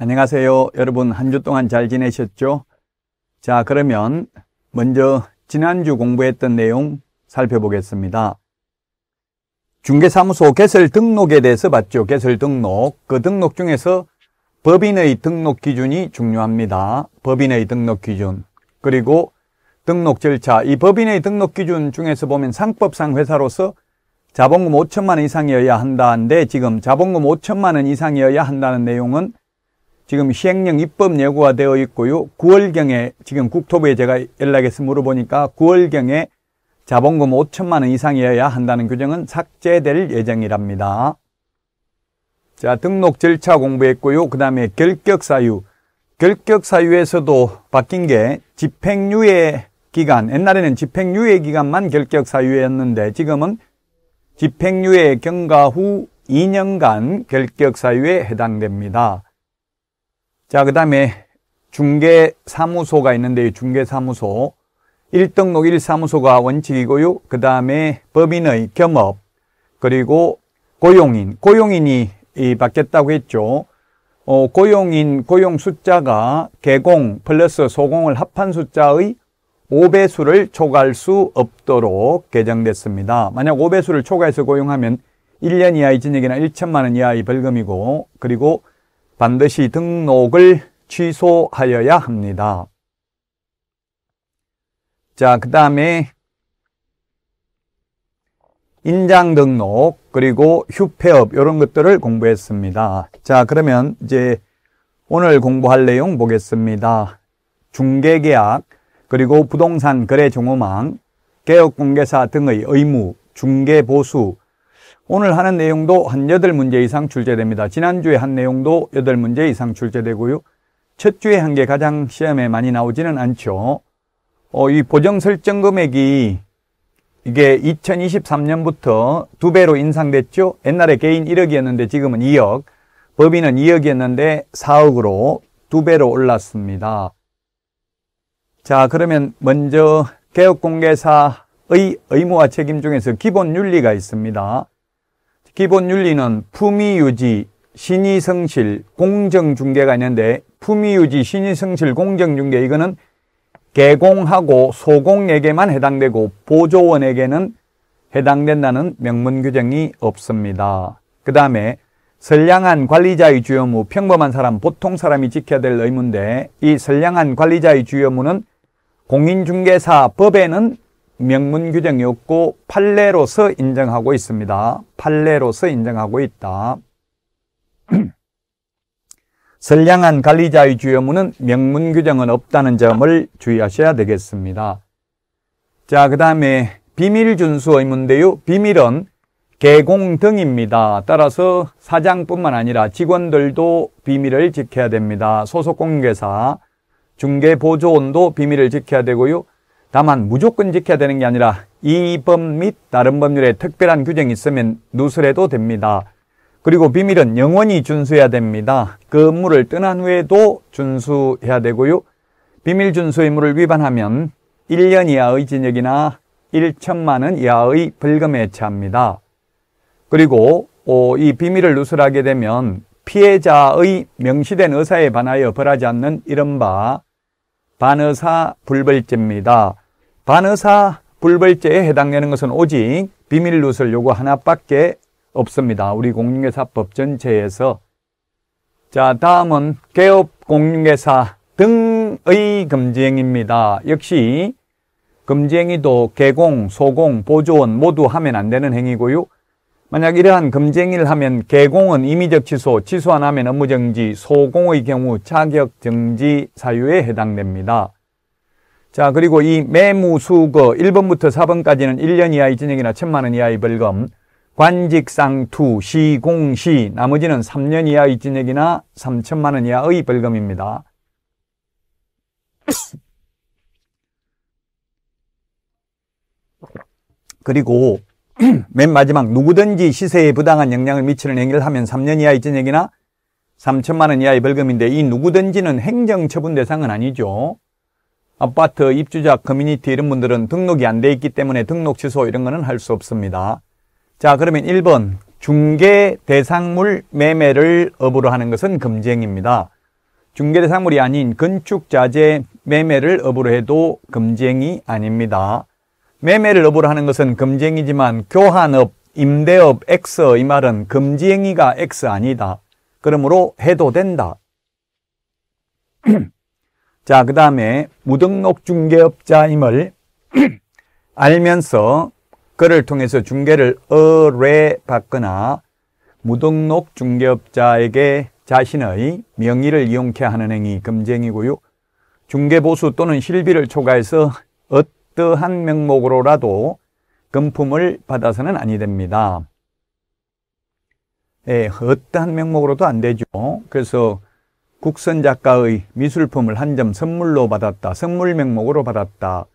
안녕하세요. 여러분 한 주 동안 잘 지내셨죠? 자, 그러면 먼저 지난주 공부했던 내용 살펴보겠습니다. 중개사무소 개설 등록에 대해서 봤죠. 개설 등록. 그 등록 중에서 법인의 등록 기준이 중요합니다. 법인의 등록 기준. 그리고 등록 절차. 이 법인의 등록 기준 중에서 보면 상법상 회사로서 자본금 5천만 원 이상이어야 한다는데 지금 자본금 5천만 원 이상이어야 한다는 내용은 지금 시행령 입법 예고가 되어 있고요. 9월경에 지금 국토부에 제가 연락해서 물어보니까 9월경에 자본금 5천만 원 이상이어야 한다는 규정은 삭제될 예정이랍니다. 자, 등록 절차 공부했고요. 그 다음에 결격 사유. 결격 사유에서도 바뀐 게 집행유예 기간. 옛날에는 집행유예 기간만 결격 사유였는데 지금은 집행유예 경과 후 2년간 결격 사유에 해당됩니다. 자, 그 다음에 중개사무소가 있는데 이 중개사무소 1등록 1사무소가 원칙이고요. 그 다음에 법인의 겸업 그리고 고용인 고용인이 이 받겠다고 했죠. 어, 고용인 고용 숫자가 개공 플러스 소공을 합한 숫자의 5배수를 초과할 수 없도록 개정됐습니다. 만약 5배수를 초과해서 고용하면 1년 이하의 징역이나 1천만 원 이하의 벌금이고 그리고 반드시 등록을 취소하여야 합니다. 자, 그 다음에 인장 등록 그리고 휴폐업 이런 것들을 공부했습니다. 자, 그러면 이제 오늘 공부할 내용 보겠습니다. 중개계약 그리고 부동산 거래 종호망 개업공개사 등의 의무, 중개보수, 오늘 하는 내용도 한 8문제 이상 출제됩니다. 지난주에 한 내용도 8문제 이상 출제되고요. 첫 주에 한 게 가장 시험에 많이 나오지는 않죠. 어, 이 보정 설정 금액이 이게 2023년부터 두 배로 인상됐죠. 옛날에 개인 1억이었는데 지금은 2억, 법인은 2억이었는데 4억으로 두 배로 올랐습니다. 자, 그러면 먼저 개혁공개사의 의무와 책임 중에서 기본 윤리가 있습니다. 기본윤리는 품위유지, 신의성실, 공정중개가 있는데 품위유지, 신의성실, 공정중개 이거는 개공하고 소공에게만 해당되고 보조원에게는 해당된다는 명문 규정이 없습니다. 그 다음에 선량한 관리자의 주요무, 평범한 사람, 보통 사람이 지켜야 될 의무인데 이 선량한 관리자의 주요무는 공인중개사 법에는 명문 규정이 없고 판례로서 인정하고 있습니다. 판례로서 인정하고 있다. 선량한 관리자의 주요문은 명문 규정은 없다는 점을 주의하셔야 되겠습니다. 자, 그 다음에 비밀 준수 의문인데요 비밀은 개공 등입니다. 따라서 사장뿐만 아니라 직원들도 비밀을 지켜야 됩니다. 소속 공개사, 중개보조원도 비밀을 지켜야 되고요. 다만 무조건 지켜야 되는 게 아니라 이 법 및 다른 법률에 특별한 규정이 있으면 누설해도 됩니다. 그리고 비밀은 영원히 준수해야 됩니다. 그 업무를 떠난 후에도 준수해야 되고요. 비밀 준수 의무를 위반하면 1년 이하의 징역이나 1천만 원 이하의 벌금에 처합니다. 그리고 이 비밀을 누설하게 되면 피해자의 명시된 의사에 반하여 벌하지 않는 이른바 반의사 불벌죄입니다. 반의사 불벌죄에 해당되는 것은 오직 비밀 누설 요구 하나밖에 없습니다. 우리 공인개사법 전체에서 자 다음은 개업 공인개사 등의 금지행입니다. 위 역시 금지행위도 개공, 소공, 보조원 모두 하면 안 되는 행위고요. 만약 이러한 금쟁이를 하면 개공은 임의적 취소, 취소 안 하면 업무정지, 소공의 경우 자격정지 사유에 해당됩니다. 자 그리고 이 매무수거 1번부터 4번까지는 1년 이하의 징역이나 1천만원 이하의 벌금, 관직상투, 시공시, 나머지는 3년 이하의 징역이나 3천만원 이하의 벌금입니다. 그리고 맨 마지막 누구든지 시세에 부당한 영향을 미치는 행위를 하면 3년 이하의 전역이나 3천만 원 이하의 벌금인데 이 누구든지는 행정처분 대상은 아니죠. 아파트 입주자 커뮤니티 이런 분들은 등록이 안 돼 있기 때문에 등록 취소 이런 거는 할 수 없습니다. 자 그러면 1번 중개 대상물 매매를 업으로 하는 것은 금지행위입니다. 중개 대상물이 아닌 건축 자재 매매를 업으로 해도 금지행위 아닙니다. 매매를 업으로 하는 것은 금지행위지만 교환업, 임대업, X 이 말은 금지행위가 X 아니다. 그러므로 해도 된다. 자, 그 다음에 무등록 중개업자임을 알면서 그를 통해서 중개를 의뢰받거나 무등록 중개업자에게 자신의 명의를 이용케 하는 행위 금쟁이고요. 중개보수 또는 실비를 초과해서 엇 어떠한 명목으로라도 금품을 받아서는 아니 됩니다. 예, 어떠한 명목으로도 안 되죠. 그래서 국선 작가의 미술품을 한 점 선물로 받았다. 선물 명목으로 받았다.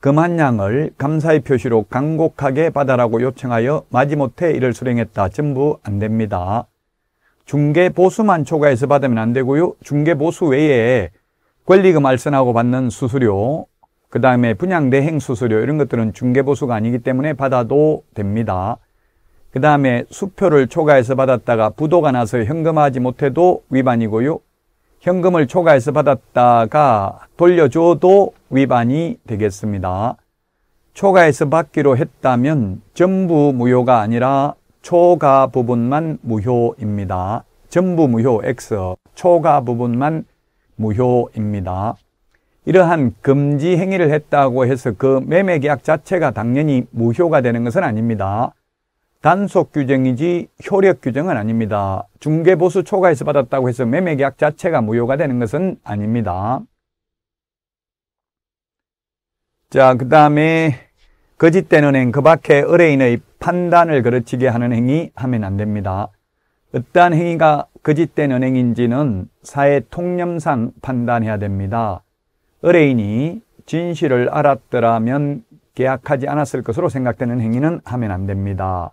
금한 양을 감사의 표시로 강곡하게 받아라고 요청하여 마지못해 이를 수령했다. 전부 안 됩니다. 중개 보수만 초과해서 받으면 안 되고요. 중개 보수 외에 권리금 알선하고 받는 수수료, 그 다음에 분양 대행 수수료 이런 것들은 중개보수가 아니기 때문에 받아도 됩니다. 그 다음에 수표를 초과해서 받았다가 부도가 나서 현금하지 못해도 위반이고요. 현금을 초과해서 받았다가 돌려줘도 위반이 되겠습니다. 초과해서 받기로 했다면 전부 무효가 아니라 초과 부분만 무효입니다. 전부 무효 X, 초과 부분만 무효입니다. 이러한 금지 행위를 했다고 해서 그 매매 계약 자체가 당연히 무효가 되는 것은 아닙니다. 단속 규정이지 효력 규정은 아닙니다. 중개보수 초과해서 받았다고 해서 매매 계약 자체가 무효가 되는 것은 아닙니다. 자, 그 다음에 거짓된 은행 그 밖에 의뢰인의 판단을 그르치게 하는 행위 하면 안 됩니다. 어떠한 행위가 거짓된 은행인지는 사회 통념상 판단해야 됩니다. 의뢰인이 진실을 알았더라면 계약하지 않았을 것으로 생각되는 행위는 하면 안 됩니다.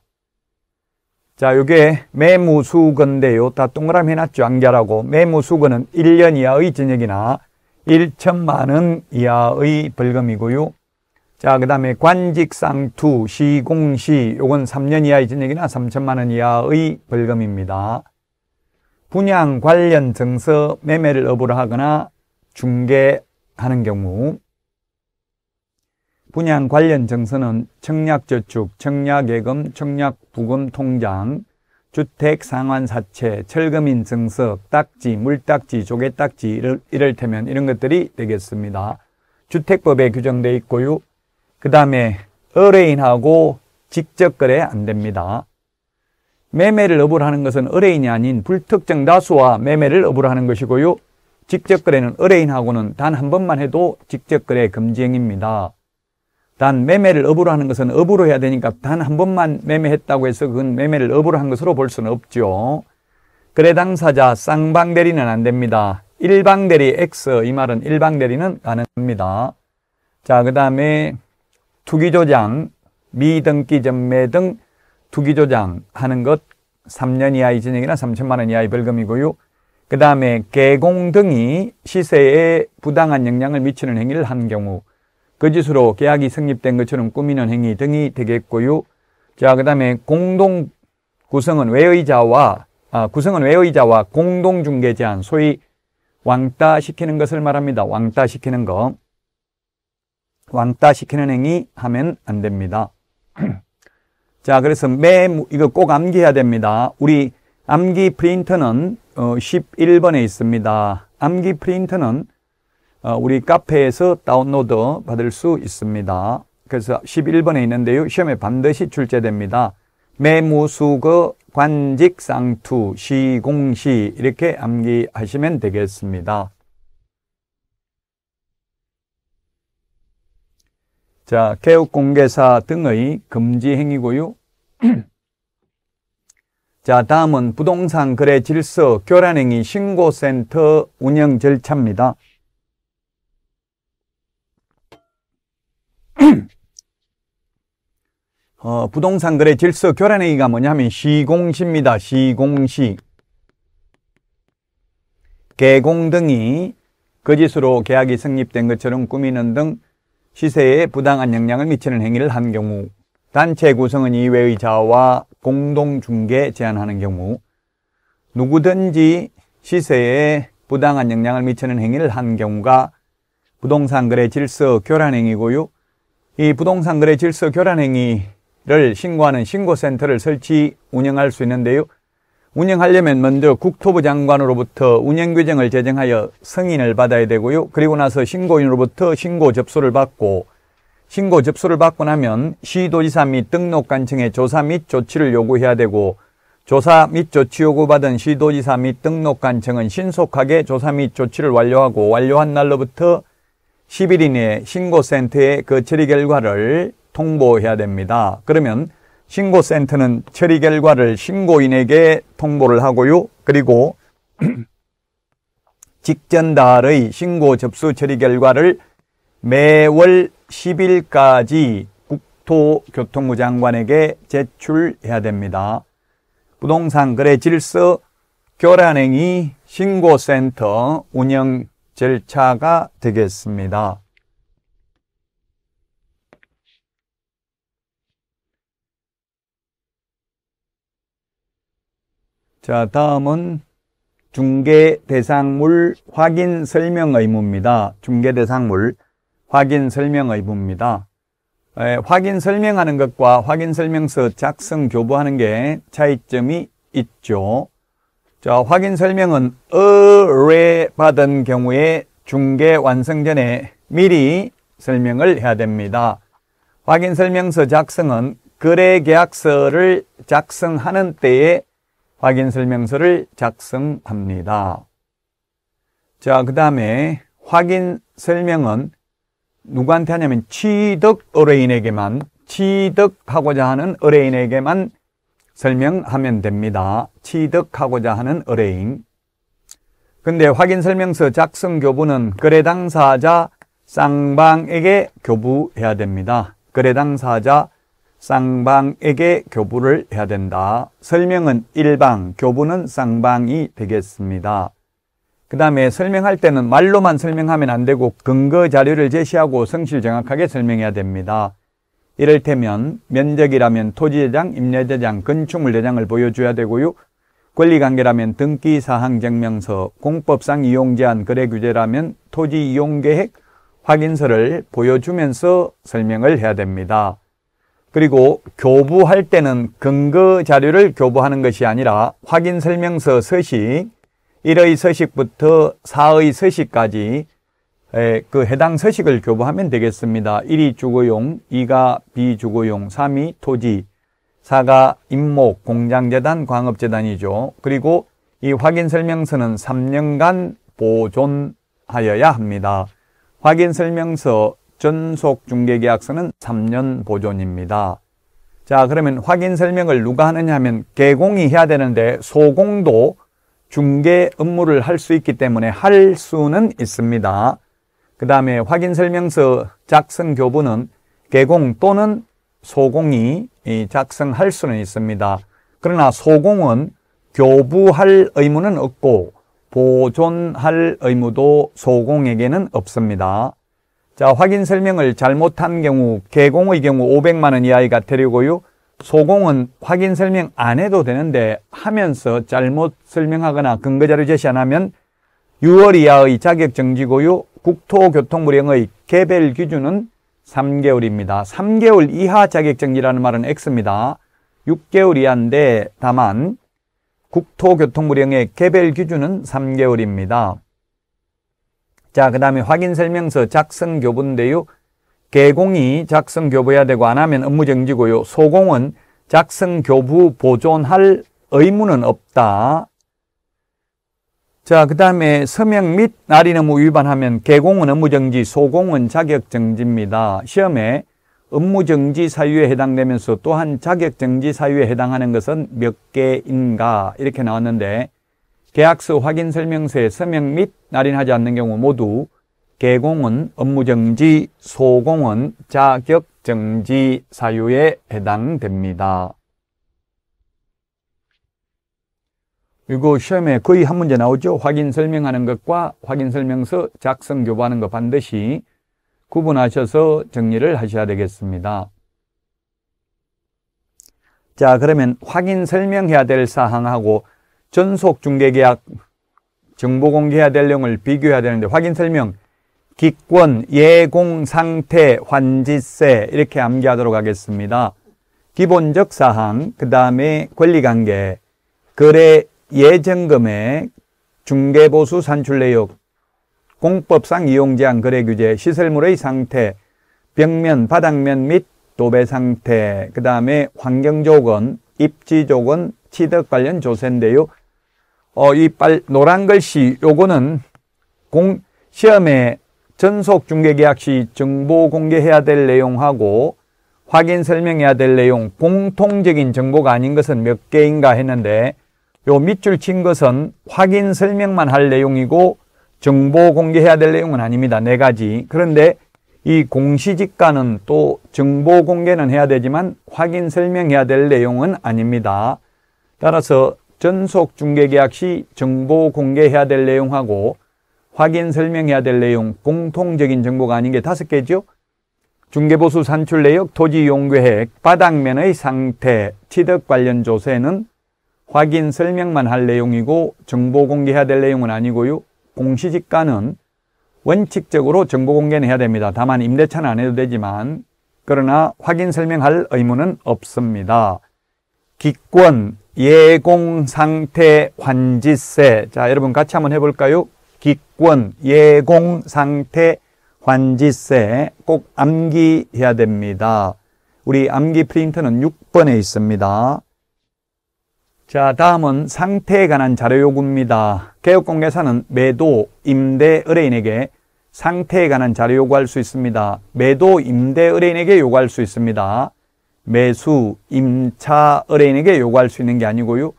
자, 요게 매무수건데요. 다 동그라미 해놨죠. 안결하고. 매무수건은 1년 이하의 징역이나 1천만 원 이하의 벌금이고요. 자, 그 다음에 관직상투, 시공시, 요건 3년 이하의 징역이나 3천만 원 이하의 벌금입니다. 분양 관련 증서 매매를 어부를 하거나 중개 하는 경우 분양 관련 정서는 청약저축, 청약예금, 청약부금 통장, 주택 상환 사채, 철거민 증서 딱지, 물딱지, 조개딱지 이를테면 이런 것들이 되겠습니다. 주택법에 규정되어 있고요. 그 다음에 의뢰인하고 직접 거래 안 됩니다. 매매를 어불하는 것은 의뢰인이 아닌 불특정 다수와 매매를 어불하는 것이고요. 직접 거래는 의뢰인하고는 단 한 번만 해도 직접 거래 금지행입니다. 위단 매매를 업으로 하는 것은 업으로 해야 되니까 단 한 번만 매매했다고 해서 그건 매매를 업으로 한 것으로 볼 수는 없죠. 거래 당사자 쌍방 대리는 안 됩니다. 일방 대리 X 이 말은 일방 대리는 가능합니다. 자, 그다음에 투기 조장, 미등기 전매 등 투기 조장 하는 것 3년 이하의 징역이나 3천만 원 이하의 벌금이고요. 그 다음에 개공 등이 시세에 부당한 영향을 미치는 행위를 한 경우 거짓으로 그 계약이 성립된 것처럼 꾸미는 행위 등이 되겠고요. 자, 그 다음에 공동 구성은 외의자와 아, 구성은 외의자와 공동 중개 제한, 소위 왕따 시키는 것을 말합니다. 왕따 시키는 거. 왕따 시키는 행위 하면 안 됩니다. 자, 그래서 매, 이거 꼭 암기해야 됩니다. 우리 암기 프린터는 11번에 어, 있습니다. 암기 프린터는 어, 우리 카페에서 다운로드 받을 수 있습니다. 그래서 11번에 있는데요. 시험에 반드시 출제됩니다. 매무수거 관직상투 시공시 이렇게 암기하시면 되겠습니다. 자, 개혁공개사 등의 금지행위고요. 자, 다음은 부동산 거래 질서 교란행위 신고센터 운영 절차입니다. 어, 부동산 거래 질서 교란행위가 뭐냐면 시공시입니다. 시공시. 개공 등이 거짓으로 계약이 성립된 것처럼 꾸미는 등 시세에 부당한 영향을 미치는 행위를 한 경우 단체 구성은 이외의 자와 공동 중개 제한하는 경우 누구든지 시세에 부당한 영향을 미치는 행위를 한 경우가 부동산 거래 질서 교란 행위고요. 이 부동산 거래 질서 교란 행위를 신고하는 신고센터를 설치 운영할 수 있는데요. 운영하려면 먼저 국토부 장관으로부터 운영 규정을 제정하여 승인을 받아야 되고요. 그리고 나서 신고인으로부터 신고 접수를 받고 신고 접수를 받고 나면 시도지사 및 등록관청에 조사 및 조치를 요구해야 되고 조사 및 조치 요구받은 시도지사 및 등록관청은 신속하게 조사 및 조치를 완료하고 완료한 날로부터 10일 이내에 신고센터에 그 처리 결과를 통보해야 됩니다. 그러면 신고센터는 처리 결과를 신고인에게 통보를 하고요. 그리고 직전달의 신고 접수 처리 결과를 매월 10일까지 국토교통부 장관에게 제출해야 됩니다. 부동산 거래 질서 교란행위 신고센터 운영 절차가 되겠습니다. 자, 다음은 중개 대상물 확인 설명 의무입니다. 중개 대상물 확인 설명 의부입니다. 에, 확인 설명하는 것과 확인 설명서 작성 교부하는 게 차이점이 있죠. 자, 확인 설명은 의뢰 받은 경우에 중개 완성 전에 미리 설명을 해야 됩니다. 확인 설명서 작성은 거래 계약서를 작성하는 때에 확인 설명서를 작성합니다. 자, 그 다음에 확인 설명은 누구한테 하냐면 취득 의뢰인에게만 취득하고자 하는 의뢰인에게만 설명하면 됩니다. 취득하고자 하는 의뢰인 근데 확인 설명서 작성 교부는 거래 당사자 쌍방에게 교부해야 됩니다. 거래 당사자 쌍방에게 교부를 해야 된다. 설명은 일방, 교부는 쌍방이 되겠습니다. 그 다음에 설명할 때는 말로만 설명하면 안 되고 근거 자료를 제시하고 성실 정확하게 설명해야 됩니다. 이를테면 면적이라면 토지대장, 임대대장, 건축물대장을 보여줘야 되고요. 권리관계라면 등기사항증명서, 공법상 이용제한 거래규제라면 토지이용계획 확인서를 보여주면서 설명을 해야 됩니다. 그리고 교부할 때는 근거 자료를 교부하는 것이 아니라 확인설명서 서식, 1의 서식부터 4의 서식까지 그 해당 서식을 교부하면 되겠습니다. 1이 주거용, 2가 비주거용, 3이 토지, 4가 임목, 공장재단, 광업재단이죠. 그리고 이 확인 설명서는 3년간 보존하여야 합니다. 확인 설명서 전속 중개계약서는 3년 보존입니다. 자, 그러면 확인 설명을 누가 하느냐 하면 개공이 해야 되는데 소공도 중개 업무를 할 수 있기 때문에 할 수는 있습니다. 그 다음에 확인 설명서 작성 교부는 개공 또는 소공이 작성할 수는 있습니다. 그러나 소공은 교부할 의무는 없고 보존할 의무도 소공에게는 없습니다. 자, 확인 설명을 잘못한 경우 개공의 경우 500만 원 이하의 과태료고요. 소공은 확인 설명 안 해도 되는데 하면서 잘못 설명하거나 근거자료 제시 안 하면 6월 이하의 자격정지고유 국토교통부령의 개별 기준은 3개월입니다. 3개월 이하 자격정지라는 말은 X입니다. 6개월 이하인데 다만 국토교통부령의 개별 기준은 3개월입니다. 자, 그 다음에 확인설명서 작성교부인데요. 개공이 작성 교부해야 되고 안 하면 업무 정지고요. 소공은 작성 교부 보존할 의무는 없다. 자, 그 다음에 서명 및 날인 업무 위반하면 개공은 업무정지, 소공은 자격정지입니다. 시험에 업무정지 사유에 해당되면서 또한 자격정지 사유에 해당하는 것은 몇 개인가 이렇게 나왔는데 계약서 확인 설명서에 서명 및 날인하지 않는 경우 모두 개공은 업무정지, 소공은 자격정지 사유에 해당됩니다. 그리고 시험에 거의 한 문제 나오죠. 확인 설명하는 것과 확인 설명서 작성 교부하는 것 반드시 구분하셔서 정리를 하셔야 되겠습니다. 자, 그러면 확인 설명해야 될 사항하고 전속 중개계약 정보 공개해야 될 내용을 비교해야 되는데 확인 설명 기권, 예공, 상태, 환지세 이렇게 암기하도록 하겠습니다. 기본적 사항, 그 다음에 권리관계, 거래 예정금액, 중개보수 산출 내역, 공법상 이용제한 거래규제, 시설물의 상태, 벽면, 바닥면 및 도배 상태, 그 다음에 환경조건, 입지조건, 취득 관련 조세인데요. 어, 이 빨, 노란 글씨 요거는 공, 시험에 전속 중개계약 시 정보 공개해야 될 내용하고 확인 설명해야 될 내용 공통적인 정보가 아닌 것은 몇 개인가 했는데 요 밑줄 친 것은 확인 설명만 할 내용이고 정보 공개해야 될 내용은 아닙니다. 네 가지. 그런데 이 공시지가는 또 정보 공개는 해야 되지만 확인 설명해야 될 내용은 아닙니다. 따라서 전속 중개계약 시 정보 공개해야 될 내용하고 확인 설명해야 될 내용, 공통적인 정보가 아닌 게 다섯 개죠. 중개보수 산출 내역, 토지 용계획, 바닥면의 상태, 취득 관련 조세는 확인 설명만 할 내용이고 정보 공개해야 될 내용은 아니고요. 공시지가는 원칙적으로 정보 공개는 해야 됩니다. 다만 임대차는 안 해도 되지만 그러나 확인 설명할 의무는 없습니다. 기권, 예공 상태 환지세. 자, 여러분 같이 한번 해볼까요? 복권, 예공, 상태, 환지세 꼭 암기해야 됩니다. 우리 암기 프린트는 6번에 있습니다. 자, 다음은 상태에 관한 자료 요구입니다. 개업공개사는 매도, 임대, 의뢰인에게 상태에 관한 자료 요구할 수 있습니다. 매도, 임대, 의뢰인에게 요구할 수 있습니다. 매수, 임차, 의뢰인에게 요구할 수 있는 게 아니고요.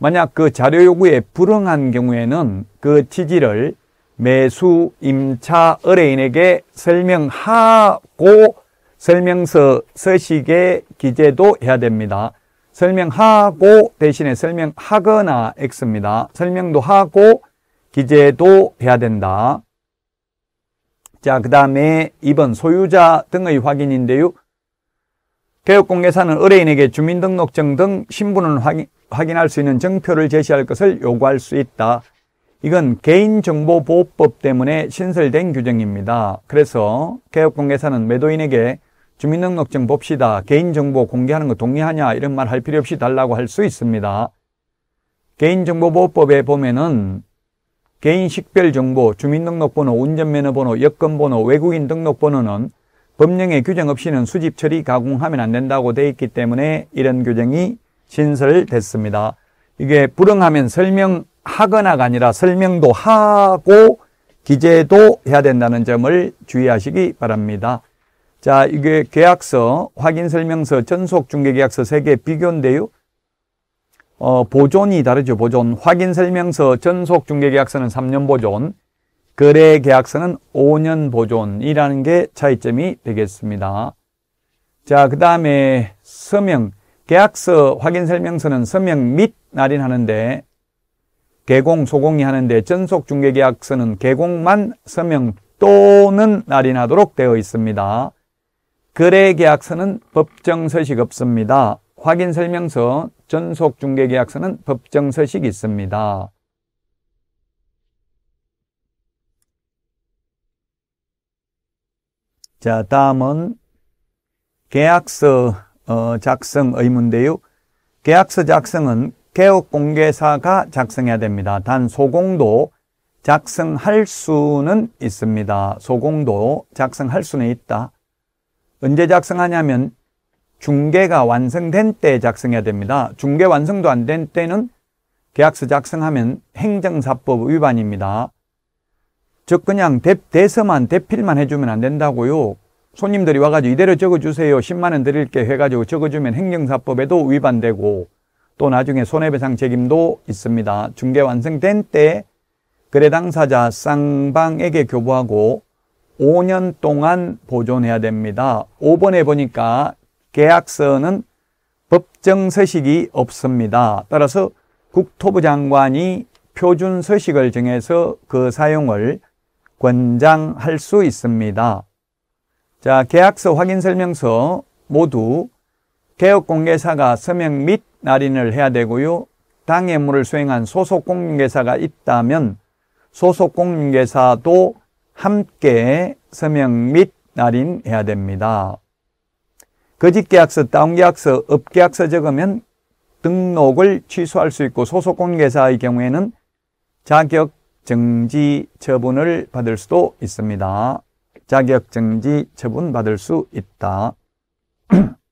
만약 그 자료 요구에 불응한 경우에는 그 취지를 매수 임차 의뢰인에게 설명하고 설명서 서식에 기재도 해야 됩니다. 설명하고 대신에 설명하거나 X입니다. 설명도 하고 기재도 해야 된다. 자, 그 다음에 2번 소유자 등의 확인인데요. 개업공개사는 의뢰인에게 주민등록증 등 신분을 확인, 확인할 수 있는 증표를 제시할 것을 요구할 수 있다. 이건 개인정보보호법 때문에 신설된 규정입니다. 그래서 개업공개사는 매도인에게 주민등록증 봅시다. 개인정보 공개하는 거 동의하냐 이런 말 할 필요 없이 달라고 할 수 있습니다. 개인정보보호법에 보면은 개인식별정보, 주민등록번호, 운전면허번호, 여권번호, 외국인 등록번호는 법령의 규정 없이는 수집 처리 가공하면 안 된다고 되어 있기 때문에 이런 규정이 신설됐습니다. 이게 불응하면 설명 하거나가 아니라 설명도 하고 기재도 해야 된다는 점을 주의하시기 바랍니다. 자, 이게 계약서, 확인 설명서, 전속 중개 계약서 세 개 비교인데요. 어, 보존이 다르죠. 보존. 확인 설명서, 전속 중개 계약서는 3년 보존, 거래 계약서는 5년 보존이라는 게 차이점이 되겠습니다. 자, 그다음에 서명, 계약서 확인 설명서는 서명 및 날인하는데 개공, 소공이 하는데 전속 중개계약서는 개공만 서명 또는 날인하도록 되어 있습니다. 거래계약서는 법정 서식 없습니다. 확인설명서, 전속 중개계약서는 법정 서식 있습니다. 자, 다음은 계약서 어, 작성 의무인데요. 계약서 작성은 개업 공개사가 작성해야 됩니다. 단 소공도 작성할 수는 있습니다. 소공도 작성할 수는 있다. 언제 작성하냐면 중개가 완성된 때 작성해야 됩니다. 중개 완성도 안 된 때는 계약서 작성하면 행정사법 위반입니다. 즉 그냥 대서만 대필만 해주면 안 된다고요. 손님들이 와가지고 이대로 적어주세요. 10만 원 드릴게 해가지고 적어주면 행정사법에도 위반되고 또 나중에 손해배상 책임도 있습니다. 중개 완성된 때 거래 당사자 쌍방에게 교부하고 5년 동안 보존해야 됩니다. 5번에 보니까 계약서는 법정 서식이 없습니다. 따라서 국토부 장관이 표준 서식을 정해서 그 사용을 권장할 수 있습니다. 자, 계약서 확인 설명서 모두 개업공개사가 서명 및 날인을 해야 되고요. 당해물을 수행한 소속공인계사가 있다면 소속공인계사도 함께 서명 및 날인해야 됩니다. 거짓계약서, 다운계약서, 업계약서 적으면 등록을 취소할 수 있고 소속공인계사의 경우에는 자격 정지 처분을 받을 수도 있습니다. 자격 정지 처분 받을 수 있다.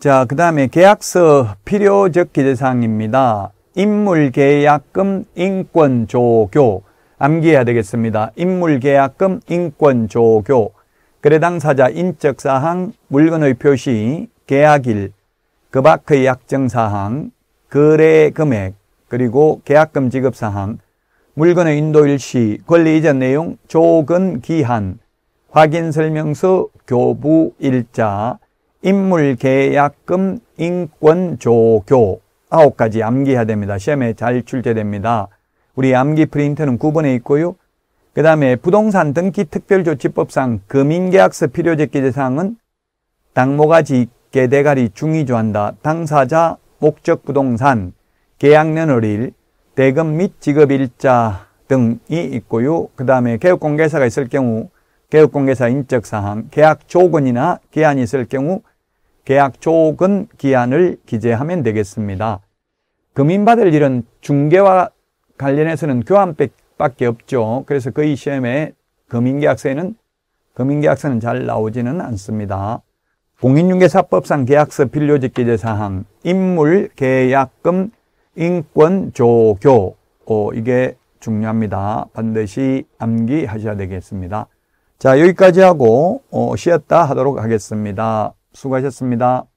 자, 그 다음에 계약서 필요적 기대상입니다 인물계약금 인권조교 암기해야 되겠습니다. 인물계약금 인권조교 거래당사자 인적사항 물건의 표시 계약일 그밖의 약정사항 거래금액 그리고 계약금 지급사항 물건의 인도일시 권리이전 내용 조건기한 확인설명서 교부일자 인물계약금, 인권조교 아홉 가지 암기해야 됩니다. 시험에 잘 출제됩니다. 우리 암기 프린트는 9번에 있고요. 그 다음에 부동산 등기 특별조치법상 금융계약서 필요적기제사항은 당모가지 개대가리 중위조한다. 당사자 목적 부동산 계약년월일 대금 및 지급일자 등이 있고요. 그 다음에 개업공개사가 있을 경우 개업공개사 인적사항, 계약조건이나 기한이 있을 경우 계약 조건 기한을 기재하면 되겠습니다. 금인받을 일은 중개와 관련해서는 교환밖에 없죠. 그래서 거의 그 시험에 금인계약서에는 금인계약서는 잘 나오지는 않습니다. 공인중개사법상 계약서 필요직 기재 사항, 인물, 계약금, 인권, 조교 어, 이게 중요합니다. 반드시 암기하셔야 되겠습니다. 자 여기까지 하고 어, 쉬었다 하도록 하겠습니다. 수고하셨습니다.